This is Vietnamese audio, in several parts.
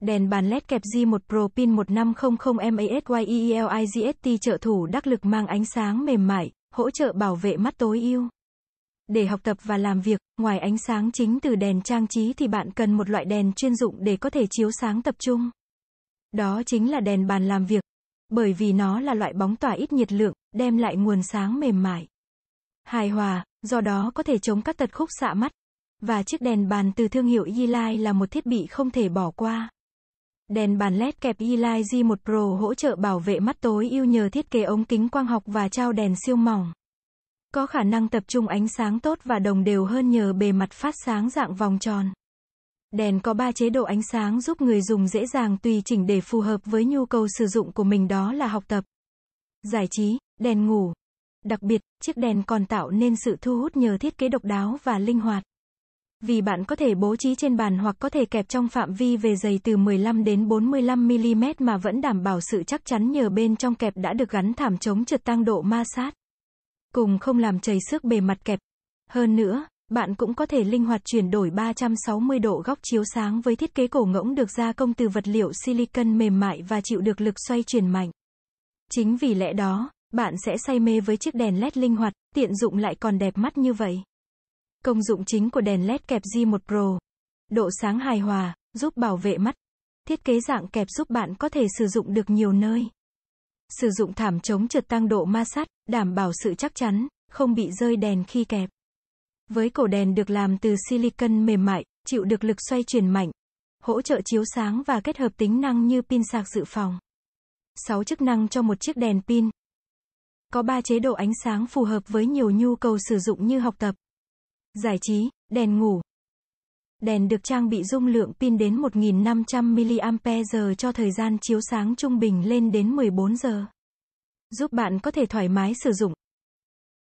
Đèn bàn LED kẹp G1 Pro pin 1500MASYEELIGST e trợ thủ đắc lực mang ánh sáng mềm mại, hỗ trợ bảo vệ mắt tối ưu. Để học tập và làm việc, ngoài ánh sáng chính từ đèn trang trí thì bạn cần một loại đèn chuyên dụng để có thể chiếu sáng tập trung. Đó chính là đèn bàn làm việc, bởi vì nó là loại bóng tỏa ít nhiệt lượng, đem lại nguồn sáng mềm mại. Hài hòa, do đó có thể chống các tật khúc xạ mắt. Và chiếc đèn bàn từ thương hiệu Yilai là một thiết bị không thể bỏ qua. Đèn bàn LED kẹp Eli G1 Pro hỗ trợ bảo vệ mắt tối ưu nhờ thiết kế ống kính quang học và trao đèn siêu mỏng. Có khả năng tập trung ánh sáng tốt và đồng đều hơn nhờ bề mặt phát sáng dạng vòng tròn. Đèn có 3 chế độ ánh sáng giúp người dùng dễ dàng tùy chỉnh để phù hợp với nhu cầu sử dụng của mình đó là học tập, giải trí, đèn ngủ. Đặc biệt, chiếc đèn còn tạo nên sự thu hút nhờ thiết kế độc đáo và linh hoạt. Vì bạn có thể bố trí trên bàn hoặc có thể kẹp trong phạm vi về dày từ 15 đến 45 mm mà vẫn đảm bảo sự chắc chắn nhờ bên trong kẹp đã được gắn thảm chống trượt tăng độ ma sát. Cùng không làm chảy xước bề mặt kẹp. Hơn nữa, bạn cũng có thể linh hoạt chuyển đổi 360 độ góc chiếu sáng với thiết kế cổ ngỗng được gia công từ vật liệu silicon mềm mại và chịu được lực xoay chuyển mạnh. Chính vì lẽ đó, bạn sẽ say mê với chiếc đèn LED linh hoạt, tiện dụng lại còn đẹp mắt như vậy. Công dụng chính của đèn LED kẹp G1 Pro. Độ sáng hài hòa, giúp bảo vệ mắt. Thiết kế dạng kẹp giúp bạn có thể sử dụng được nhiều nơi. Sử dụng thảm chống trượt tăng độ ma sát, đảm bảo sự chắc chắn, không bị rơi đèn khi kẹp. Với cổ đèn được làm từ silicon mềm mại, chịu được lực xoay chuyển mạnh, hỗ trợ chiếu sáng và kết hợp tính năng như pin sạc dự phòng. 6 chức năng cho một chiếc đèn pin. Có 3 chế độ ánh sáng phù hợp với nhiều nhu cầu sử dụng như học tập, Giải trí, đèn ngủ. Đèn được trang bị dung lượng pin đến 1.500 mAh cho thời gian chiếu sáng trung bình lên đến 14 giờ. Giúp bạn có thể thoải mái sử dụng.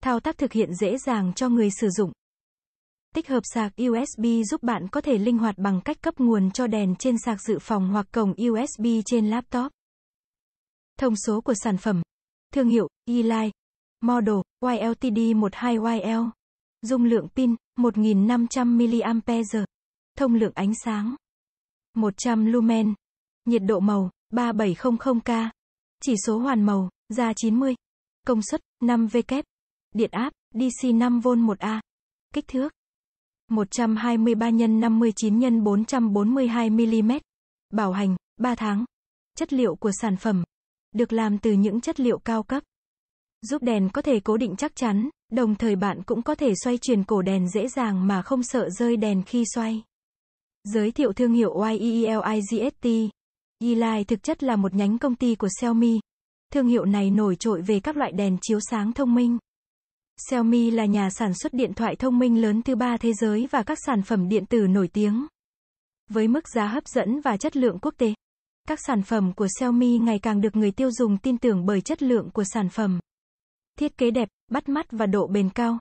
Thao tác thực hiện dễ dàng cho người sử dụng. Tích hợp sạc USB giúp bạn có thể linh hoạt bằng cách cấp nguồn cho đèn trên sạc dự phòng hoặc cổng USB trên laptop. Thông số của sản phẩm. Thương hiệu, Eli. Model, YLTD12YL. Dung lượng pin 1500 mAh. Thông lượng ánh sáng 100 lumen. Nhiệt độ màu 3700K. Chỉ số hoàn màu da 90. Công suất 5W. Điện áp DC 5V 1A. Kích thước 123 x 59 x 442 mm. Bảo hành 3 tháng. Chất liệu của sản phẩm được làm từ những chất liệu cao cấp giúp đèn có thể cố định chắc chắn, đồng thời bạn cũng có thể xoay chuyển cổ đèn dễ dàng mà không sợ rơi đèn khi xoay. Giới thiệu thương hiệu YEELIGST Yilai thực chất là một nhánh công ty của Xiaomi. Thương hiệu này nổi trội về các loại đèn chiếu sáng thông minh. Xiaomi là nhà sản xuất điện thoại thông minh lớn thứ ba thế giới và các sản phẩm điện tử nổi tiếng. Với mức giá hấp dẫn và chất lượng quốc tế, các sản phẩm của Xiaomi ngày càng được người tiêu dùng tin tưởng bởi chất lượng của sản phẩm thiết kế đẹp, bắt mắt và độ bền cao.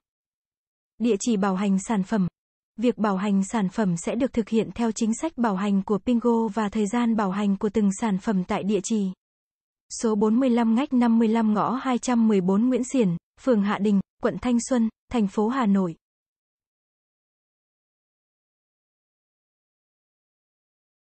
Địa chỉ bảo hành sản phẩm. Việc bảo hành sản phẩm sẽ được thực hiện theo chính sách bảo hành của Pingo và thời gian bảo hành của từng sản phẩm tại địa chỉ. Số 45 ngách 55 ngõ 214 Nguyễn Xiển, phường Hạ Đình, quận Thanh Xuân, thành phố Hà Nội.